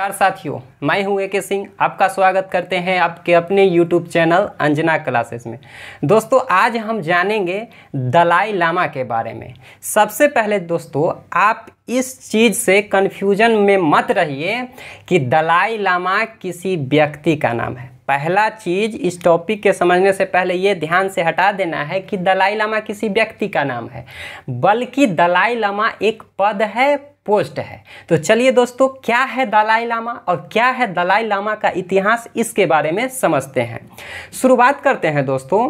नमस्कार साथियों मैं हूं के सिंह आपका स्वागत करते हैं आपके अपने यूट्यूब चैनल अंजना क्लासेस में दोस्तों आज हम जानेंगे दलाई लामा के बारे में सबसे पहले दोस्तों आप इस चीज़ से कन्फ्यूजन में मत रहिए कि दलाई लामा किसी व्यक्ति का नाम है पहला चीज़ इस टॉपिक के समझने से पहले ये ध्यान से हटा देना है कि दलाई लामा किसी व्यक्ति का नाम है बल्कि दलाई लामा एक पद है पोस्ट है तो चलिए दोस्तों क्या है दलाई लामा और क्या है दलाई लामा का इतिहास इसके बारे में समझते हैं शुरुआत करते हैं दोस्तों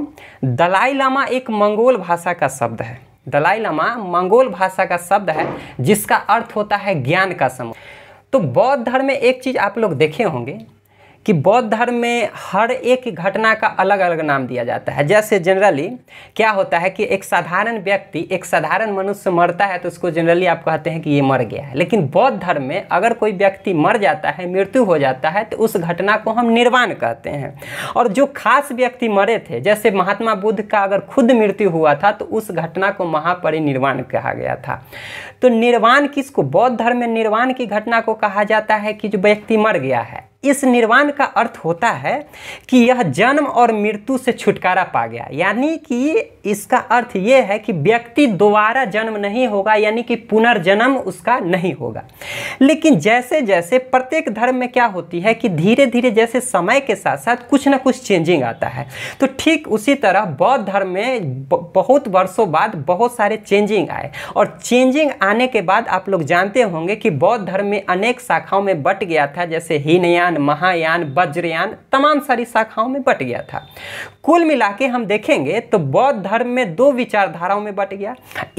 दलाई लामा एक मंगोल भाषा का शब्द है दलाई लामा मंगोल भाषा का शब्द है जिसका अर्थ होता है ज्ञान का समूह तो बौद्ध धर्म में एक चीज़ आप लोग देखे होंगे कि बौद्ध धर्म में हर एक घटना का अलग अलग नाम दिया जाता है जैसे जनरली क्या होता है कि एक साधारण व्यक्ति एक साधारण मनुष्य मरता है तो उसको जनरली आप कहते हैं कि ये मर गया है लेकिन बौद्ध धर्म में अगर कोई व्यक्ति मर जाता है मृत्यु हो जाता है तो उस घटना को हम निर्वाण कहते हैं और जो खास व्यक्ति मरे थे जैसे महात्मा बुद्ध का अगर खुद मृत्यु हुआ था तो उस घटना को महापरिनिर्वाण कहा गया था तो निर्वाण किसको बौद्ध धर्म में निर्वाण की घटना को कहा जाता है कि जो व्यक्ति मर गया है इस निर्वाण का अर्थ होता है कि यह जन्म और मृत्यु से छुटकारा पा गया यानी कि इसका अर्थ ये है कि व्यक्ति दोबारा जन्म नहीं होगा यानी कि पुनर्जन्म उसका नहीं होगा लेकिन जैसे जैसे प्रत्येक धर्म में क्या होती है कि धीरे धीरे जैसे समय के साथ साथ कुछ ना कुछ चेंजिंग आता है तो ठीक उसी तरह बौद्ध धर्म में बहुत वर्षों बाद बहुत सारे चेंजिंग आए और चेंजिंग आने के बाद आप लोग जानते होंगे कि बौद्ध धर्म में अनेक शाखाओं में बट गया था जैसे ही नया अंतर्यान महायान वज्रयान तमाम सारी शाखाओं में बट गया था कुल मिला के हम देखेंगे तो बौद्ध धर्म में दो विचारधाराओं में बट गया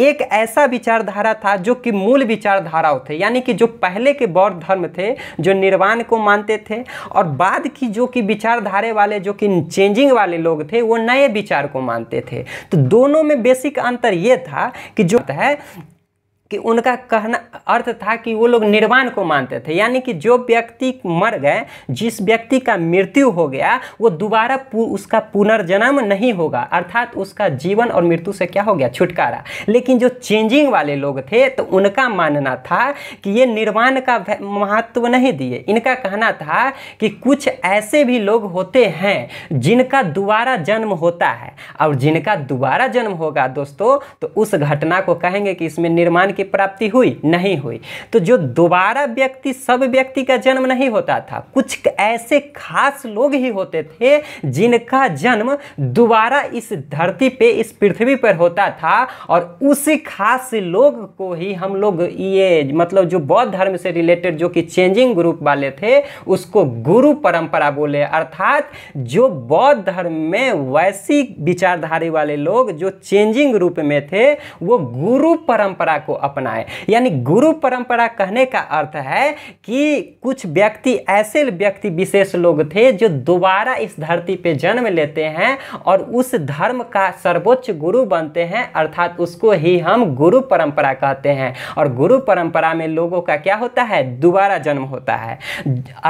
एक ऐसा विचारधारा था जो कि मूल विचारधाराओं थे यानी कि जो पहले के बौद्ध धर्म थे जो निर्वाण को मानते थे और बाद की जो कि विचारधारे वाले जो कि चेंजिंग वाले लोग थे वो नए विचार को मानते थे तो दोनों में बेसिक अंतर यह था कि जो है कि उनका कहना अर्थ था कि वो लोग निर्वाण को मानते थे यानी कि जो व्यक्ति मर गए जिस व्यक्ति का मृत्यु हो गया वो दोबारा पु, उसका पुनर्जन्म नहीं होगा अर्थात उसका जीवन और मृत्यु से क्या हो गया छुटकारा लेकिन जो चेंजिंग वाले लोग थे तो उनका मानना था कि ये निर्वाण का महत्व नहीं दिए इनका कहना था कि कुछ ऐसे भी लोग होते हैं जिनका दोबारा जन्म होता है और जिनका दोबारा जन्म होगा दोस्तों तो उस घटना को कहेंगे कि इसमें निर्माण की प्राप्ति हुई नहीं हुई तो जो दोबारा व्यक्ति सब व्यक्ति का जन्म नहीं होता था कुछ ऐसे खास लोग ही होते थे जिनका जन्म दोबारा इस धरती पे इस पृथ्वी पर होता था और उसी खास लोग को ही हम लोग ये मतलब जो बौद्ध धर्म से रिलेटेड जो कि चेंजिंग ग्रुप वाले थे उसको गुरु परंपरा बोले अर्थात जो बौद्ध धर्म में वैसी विचारधारी वाले लोग जो चेंजिंग रूप में थे वो गुरु परंपरा को अपनाएं यानी गुरु परंपरा कहने का अर्थ है कि कुछ व्यक्ति ऐसे व्यक्ति विशेष लोग थे जो दोबारा इस धरती पे जन्म लेते हैं और उस धर्म का सर्वोच्च गुरु बनते हैं अर्थात उसको ही हम गुरु परंपरा कहते हैं और गुरु परंपरा में लोगों का क्या होता है दोबारा जन्म होता है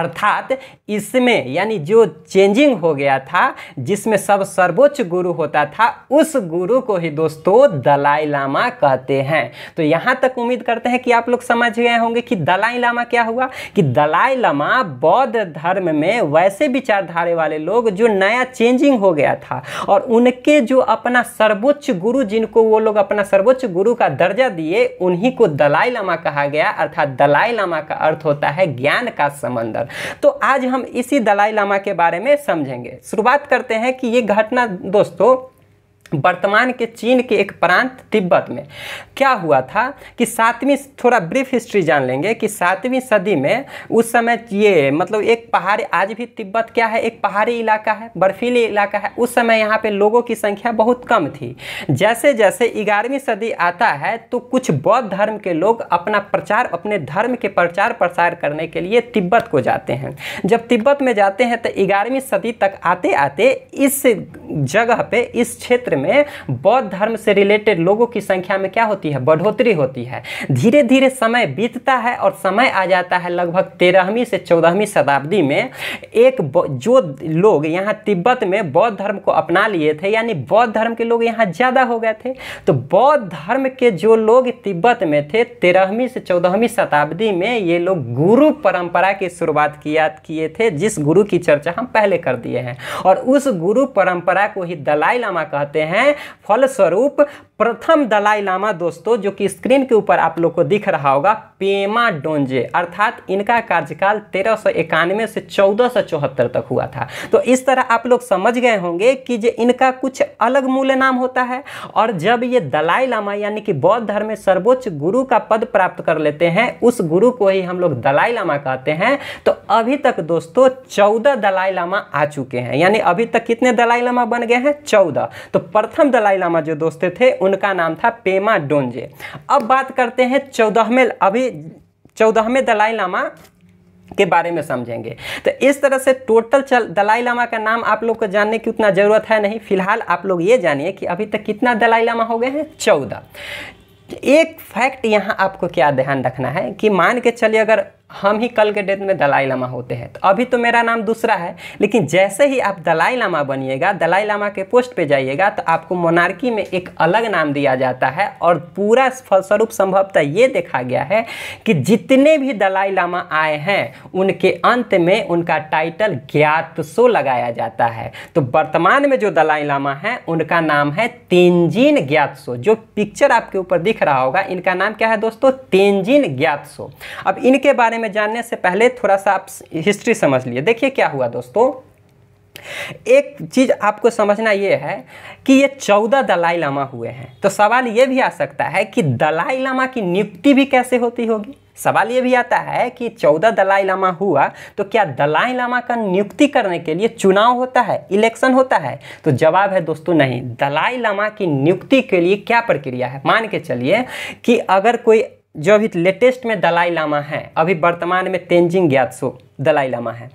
अर्थात इसमें यानी जो चेंजिंग हो गया था जिसमें सब सर्वोच्च गुरु होता था उस गुरु को ही दोस्तों दलाई लामा कहते हैं तो यहां यहां तक उम्मीद करते हैं कि आप लोग समझ गए होंगे कि दलाई लामा क्या हुआ कि दलाई लामा बौद्ध धर्म में वैसे विचारधारे वाले लोग जो नया चेंजिंग हो गया था और उनके जो अपना सर्वोच्च गुरु जिनको वो लोग अपना सर्वोच्च गुरु का दर्जा दिए उन्हीं को दलाई लामा कहा गया अर्थात दलाई लामा का अर्थ होता है ज्ञान का समंदर तो आज हम इसी दलाई लामा के बारे में समझेंगे शुरुआत करते हैं कि ये घटना दोस्तों वर्तमान के चीन के एक प्रांत तिब्बत में क्या हुआ था कि सातवीं थोड़ा ब्रीफ हिस्ट्री जान लेंगे कि सातवीं सदी में उस समय ये मतलब एक पहाड़ी आज भी तिब्बत क्या है एक पहाड़ी इलाका है बर्फीली इलाका है उस समय यहाँ पे लोगों की संख्या बहुत कम थी जैसे जैसे ग्यारहवीं सदी आता है तो कुछ बौद्ध धर्म के लोग अपना प्रचार अपने धर्म के प्रचार प्रसार करने के लिए तिब्बत को जाते हैं जब तिब्बत में जाते हैं तो ग्यारहवीं सदी तक आते आते इस जगह पे इस क्षेत्र में बौद्ध धर्म से रिलेटेड लोगों की संख्या में क्या होती है बढ़ोतरी होती है धीरे धीरे समय बीतता है और समय आ जाता है लगभग तेरहवीं से चौदहवीं शताब्दी में एक जो लोग यहाँ तिब्बत में बौद्ध धर्म को अपना लिए थे यानी बौद्ध धर्म के लोग यहाँ ज़्यादा हो गए थे तो बौद्ध धर्म के जो लोग तिब्बत में थे तेरहवीं से चौदहवीं शताब्दी में ये लोग गुरु परंपरा की शुरुआत किया किए थे जिस गुरु की चर्चा हम पहले कर दिए हैं और उस गुरु परंपरा को ही दलाई लामा कहते हैं हैं फलस्वरूप प्रथम दलाई लामा दोस्तों जो कि स्क्रीन के ऊपर आप लोग को दिख रहा होगा पेमा डोंजे अर्थात इनका कार्यकाल तेरह सौ इक्यानवे से चौदह सौ चौहत्तर तक हुआ था तो इस तरह आप लोग समझ गए होंगे कि जो इनका कुछ अलग मूल नाम होता है और जब ये दलाई लामा यानी कि बौद्ध धर्म में सर्वोच्च गुरु का पद प्राप्त कर लेते हैं उस गुरु को ही हम लोग दलाई लामा कहते हैं तो अभी तक दोस्तों चौदह दलाई लामा आ चुके हैं यानी अभी तक कितने दलाई लामा बन गए हैं चौदह तो प्रथम दलाई लामा जो दोस्त थे उनका नाम था पेमा डोंजे अब बात करते हैं चौदहवें अभी चौदहवें दलाई लामा के बारे में समझेंगे तो इस तरह से टोटल चल दलाई लामा का नाम आप लोग को जानने की उतना ज़रूरत है नहीं फिलहाल आप लोग ये जानिए कि अभी तक कितना दलाई लामा हो गए हैं चौदह एक फैक्ट यहाँ आपको क्या ध्यान रखना है कि मान के चलिए अगर हम ही कल के डेट में दलाई लामा होते हैं तो अभी तो मेरा नाम दूसरा है लेकिन जैसे ही आप दलाई लामा बनिएगा दलाई लामा के पोस्ट पे जाइएगा तो आपको मोनार्की में एक अलग नाम दिया जाता है और पूरा फलस्वरूप संभवतः ये देखा गया है कि जितने भी दलाई लामा आए हैं उनके अंत में उनका टाइटल ज्ञात सो लगाया जाता है तो वर्तमान में जो दलाई लामा है उनका नाम है तेंजिन ज्ञात सो जो पिक्चर आपके ऊपर दिख रहा होगा इनका नाम क्या है दोस्तों तेंजिन ज्ञात सो अब इनके बारे में जानने से पहले थोड़ा सा आप हिस्ट्री समझ लिए देखिए क्या हुआ दोस्तों एक चीज आपको समझना यह है कि ये चौदह दलाई लामा हुए हैं तो सवाल यह भी आ सकता है कि दलाई लामा की नियुक्ति भी कैसे होती होगी सवाल यह भी आता है कि चौदह दलाई लामा हुआ तो क्या दलाई लामा का नियुक्ति करने के लिए चुनाव होता है इलेक्शन होता है तो जवाब है दोस्तों नहीं दलाई लामा की नियुक्ति के लिए क्या प्रक्रिया है मान के चलिए कि अगर कोई जो अभी लेटेस्ट में दलाई लामा है अभी वर्तमान में तेंजिंग ग्यात्सो दलाई लामा है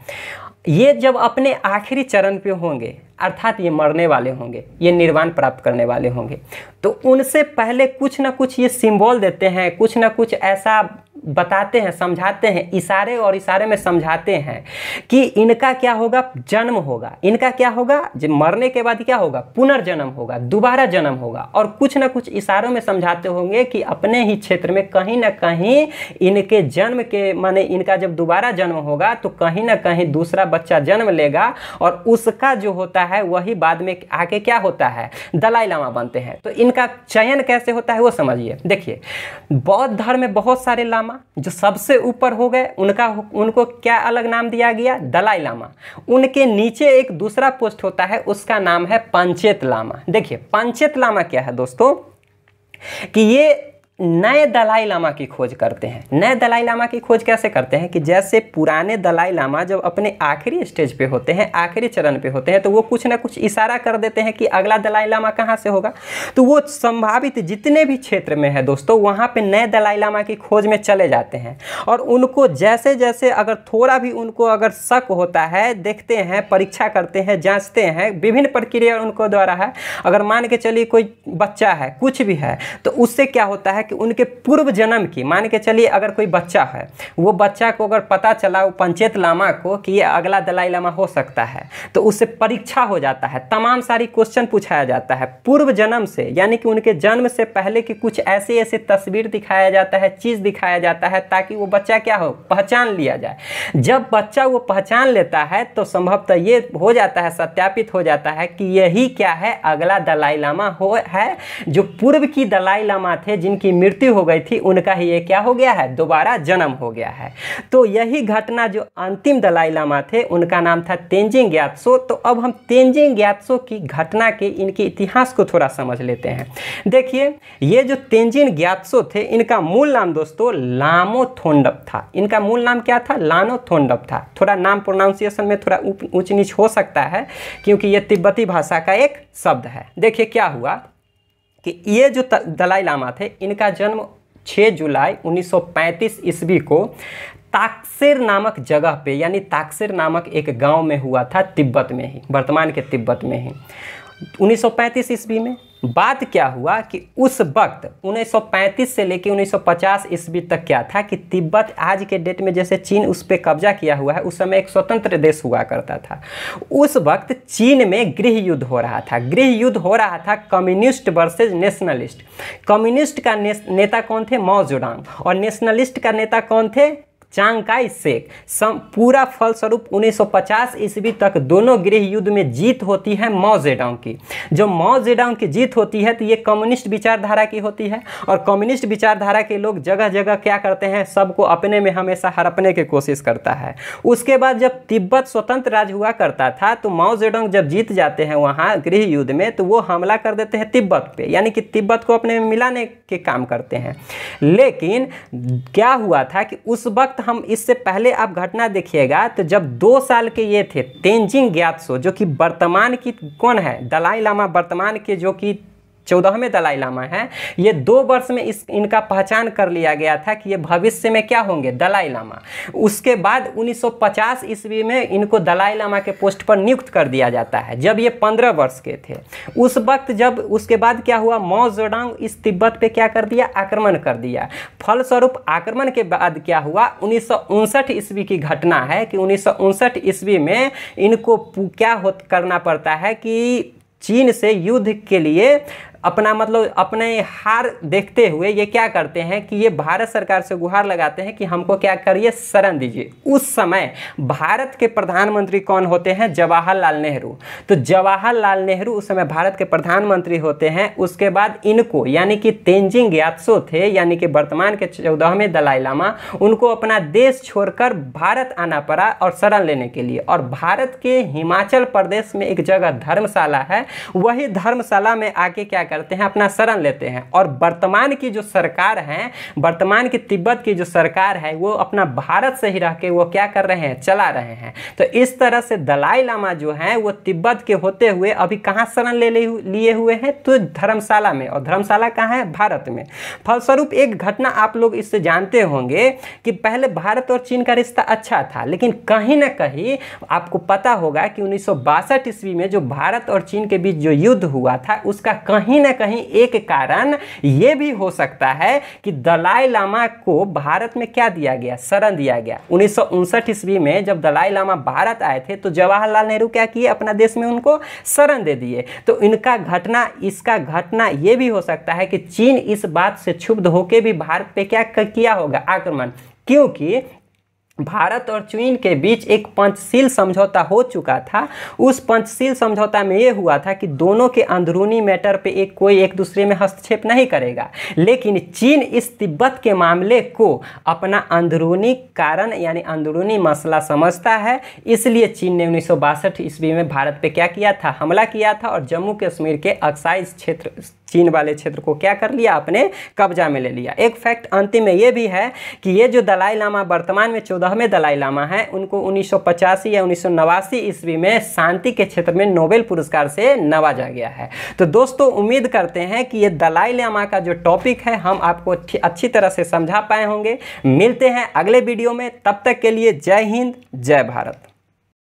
ये जब अपने आखिरी चरण पे होंगे अर्थात ये मरने वाले होंगे ये निर्वाण प्राप्त करने वाले होंगे तो उनसे पहले कुछ ना कुछ ये सिंबल देते हैं कुछ ना कुछ ऐसा बताते हैं समझाते हैं इशारे और इशारे में समझाते हैं कि इनका क्या होगा जन्म होगा इनका क्या होगा मरने के बाद क्या होगा पुनर्जन्म होगा दोबारा जन्म होगा और कुछ ना कुछ इशारों में समझाते होंगे कि अपने ही क्षेत्र में कहीं ना कहीं इनके जन्म के माने इनका जब दोबारा जन्म होगा तो कहीं ना कहीं दूसरा बच्चा जन्म लेगा और उसका जो होता होता है वही बाद में आके क्या होता है दलाई लामा बनते हैं तो इनका चयन कैसे होता है वो समझिए देखिए बौद्ध धर्म में बहुत सारे लामा जो सबसे ऊपर हो गए उनका उनको क्या अलग नाम दिया गया दलाई लामा उनके नीचे एक दूसरा पोस्ट होता है उसका नाम है पंचेत लामा देखिए पंचेत लामा क्या है दोस्तों कि ये नए दलाई लामा की खोज करते हैं नए दलाई लामा की खोज कैसे करते हैं कि जैसे पुराने दलाई लामा जब अपने आखिरी स्टेज पे होते हैं आखिरी चरण पे होते हैं तो वो कुछ ना कुछ इशारा कर देते हैं कि अगला दलाई लामा कहाँ से होगा तो वो संभावित जितने भी क्षेत्र में है दोस्तों वहाँ पे नए दलाई लामा की खोज में चले जाते हैं और उनको जैसे जैसे अगर थोड़ा भी उनको अगर शक होता है देखते हैं परीक्षा करते हैं जाँचते हैं विभिन्न प्रक्रिया उनको द्वारा है अगर मान के चलिए कोई बच्चा है कुछ भी है तो उससे क्या होता है है कि उनके पूर्व जन्म की मान के चलिए अगर कोई बच्चा है वो बच्चा को अगर पता चला वो पंचेत लामा को कि ये अगला दलाई लामा हो सकता है तो उससे परीक्षा हो जाता है तमाम सारी क्वेश्चन पूछाया जाता है पूर्व जन्म से यानी कि उनके जन्म से पहले की कुछ ऐसे ऐसे तस्वीर दिखाया जाता है चीज़ दिखाया जाता है ताकि वो बच्चा क्या हो पहचान लिया जाए जब बच्चा वो पहचान लेता है तो संभवतः ये हो जाता है सत्यापित हो जाता है कि यही क्या है अगला दलाई लामा हो है जो पूर्व की दलाई लामा थे जिनकी की मृत्यु हो गई थी उनका ही ये क्या हो गया है दोबारा जन्म हो गया है तो यही घटना जो अंतिम दलाई लामा थे उनका नाम था तेंजिंग ग्यात्सो तो अब हम तेंजिंग ग्यात्सो की घटना के इनके इतिहास को थोड़ा समझ लेते हैं देखिए ये जो तेंजिन ग्यात्सो थे इनका मूल नाम दोस्तों लामो थोंडप था इनका मूल नाम क्या था लानो थोंडप था थोड़ा नाम प्रोनाउंसिएशन में थोड़ा ऊंच नीच हो सकता है क्योंकि ये तिब्बती भाषा का एक शब्द है देखिए क्या हुआ कि ये जो दलाई लामा थे इनका जन्म 6 जुलाई 1935 ईस्वी को ताक्सेर नामक जगह पे यानी ताक्सेर नामक एक गांव में हुआ था तिब्बत में ही वर्तमान के तिब्बत में ही 1935 ईस्वी में बात क्या हुआ कि उस वक्त 1935 से लेकर 1950 ईस्वी तक क्या था कि तिब्बत आज के डेट में जैसे चीन उस पर कब्जा किया हुआ है उस समय एक स्वतंत्र देश हुआ करता था उस वक्त चीन में गृह युद्ध हो रहा था गृह युद्ध हो रहा था कम्युनिस्ट वर्सेज नेशनलिस्ट कम्युनिस्ट का ने, नेता कौन थे माओ और नेशनलिस्ट का नेता कौन थे चांगकाई शेख सम पूरा फलस्वरूप 1950 ईस्वी तक दोनों गृह युद्ध में जीत होती है माओ की जो माओ की जीत होती है तो ये कम्युनिस्ट विचारधारा की होती है और कम्युनिस्ट विचारधारा के लोग जगह जगह क्या करते हैं सबको अपने में हमेशा हड़पने की कोशिश करता है उसके बाद जब तिब्बत स्वतंत्र राज हुआ करता था तो माओ जेडोंग जब जीत जाते हैं वहाँ गृह युद्ध में तो वो हमला कर देते हैं तिब्बत पे यानी कि तिब्बत को अपने में मिलाने के काम करते हैं लेकिन क्या हुआ था कि उस वक्त हम इससे पहले आप घटना देखिएगा तो जब दो साल के ये थे तेंजिंग ग्यात्सो जो कि वर्तमान की कौन है दलाई लामा वर्तमान के जो कि चौदहवें दलाई लामा है ये दो वर्ष में इस इनका पहचान कर लिया गया था कि ये भविष्य में क्या होंगे दलाई लामा उसके बाद 1950 ईस्वी में इनको दलाई लामा के पोस्ट पर नियुक्त कर दिया जाता है जब ये पंद्रह वर्ष के थे उस वक्त जब उसके बाद क्या हुआ मौ जोड़ांग इस तिब्बत पे क्या कर दिया आक्रमण कर दिया फलस्वरूप आक्रमण के बाद क्या हुआ उन्नीस ईस्वी की घटना है कि उन्नीस ईस्वी में इनको क्या हो करना पड़ता है कि चीन से युद्ध के लिए अपना मतलब अपने हार देखते हुए ये क्या करते हैं कि ये भारत सरकार से गुहार लगाते हैं कि हमको क्या करिए शरण दीजिए उस समय भारत के प्रधानमंत्री कौन होते हैं जवाहरलाल नेहरू तो जवाहरलाल नेहरू उस समय भारत के प्रधानमंत्री होते हैं उसके बाद इनको यानी कि तेंजिंग यात्सो थे यानी कि वर्तमान के चौदहवें दलाई लामा उनको अपना देश छोड़कर भारत आना पड़ा और शरण लेने के लिए और भारत के हिमाचल प्रदेश में एक जगह धर्मशाला है वही धर्मशाला में आके क्या कर करते हैं अपना शरण लेते हैं और वर्तमान की जो सरकार है वर्तमान की तिब्बत की जो सरकार है वो अपना भारत से ही रह के वो क्या कर रहे हैं चला रहे हैं तो इस तरह से दलाई लामा जो है वो तिब्बत के होते हुए अभी कहाँ शरण ले लिए हुए हैं तो धर्मशाला में और धर्मशाला कहाँ है भारत में फलस्वरूप एक घटना आप लोग इससे जानते होंगे कि पहले भारत और चीन का रिश्ता अच्छा था लेकिन कहीं ना कहीं आपको पता होगा कि उन्नीस ईस्वी में जो भारत और चीन के बीच जो युद्ध हुआ था उसका कहीं ना कहीं एक कारण यह भी हो सकता है कि दलाई लामा को भारत में क्या दिया गया शरण दिया गया उन्नीस ईस्वी में जब दलाई लामा भारत आए थे तो जवाहरलाल नेहरू क्या किए अपना देश में उनको शरण दे दिए तो इनका घटना इसका घटना यह भी हो सकता है कि चीन इस बात से क्षुब्ध होकर भी भारत पे क्या किया होगा आक्रमण क्योंकि भारत और चीन के बीच एक पंचशील समझौता हो चुका था उस पंचशील समझौता में ये हुआ था कि दोनों के अंदरूनी मैटर पे एक कोई एक दूसरे में हस्तक्षेप नहीं करेगा लेकिन चीन इस तिब्बत के मामले को अपना अंदरूनी कारण यानी अंदरूनी मसला समझता है इसलिए चीन ने उन्नीस ईस्वी में भारत पर क्या किया था हमला किया था और जम्मू कश्मीर के अक्साइज क्षेत्र चीन वाले क्षेत्र को क्या कर लिया आपने कब्जा में ले लिया एक फैक्ट अंतिम में ये भी है कि ये जो दलाई लामा वर्तमान में चौदहवें दलाई लामा है उनको उन्नीस या उन्नीस ईस्वी में शांति के क्षेत्र में नोबेल पुरस्कार से नवाजा गया है तो दोस्तों उम्मीद करते हैं कि ये दलाई लामा का जो टॉपिक है हम आपको अच्छी तरह से समझा पाए होंगे मिलते हैं अगले वीडियो में तब तक के लिए जय हिंद जय भारत